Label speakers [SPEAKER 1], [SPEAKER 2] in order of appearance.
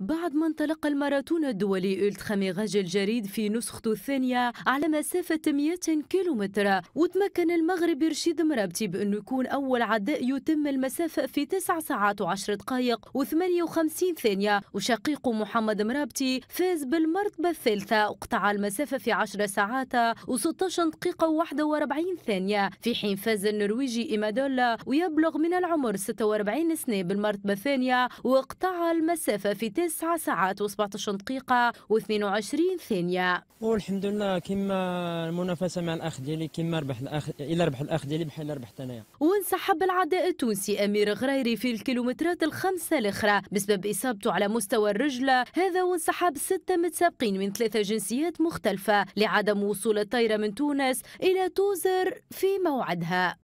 [SPEAKER 1] بعد ما انطلق الماراثون الدولي الترا ميغاج الجريد في نسخته الثانية على مسافة 100 كيلومتر وتمكن المغرب رشيد مرابتي بأنه يكون أول عداء يتم المسافة في 9 ساعات و10 دقائق و58 ثانية وشقيقه محمد مرابتي فاز بالمرتبة الثالثة وقطع المسافة في 10 ساعات و16 دقيقة و41 ثانية في حين فاز النرويجي إيمادولا ويبلغ من العمر 46 سنة بالمرتبة الثانية وقطع المسافة في تسع ساعات و17 دقيقة و22 ثانية
[SPEAKER 2] والحمد لله كما المنافسة مع الأخ ديالي كما ربح الأخ إلا ربح الأخ ديالي بحال ربحت أنايا
[SPEAKER 1] وانسحب العداء التونسي أمير غريري في الكيلومترات الخمسة الأخرى بسبب إصابته على مستوى الرجلة هذا وانسحب ستة متسابقين من ثلاثة جنسيات مختلفة لعدم وصول الطائرة من تونس إلى توزر في موعدها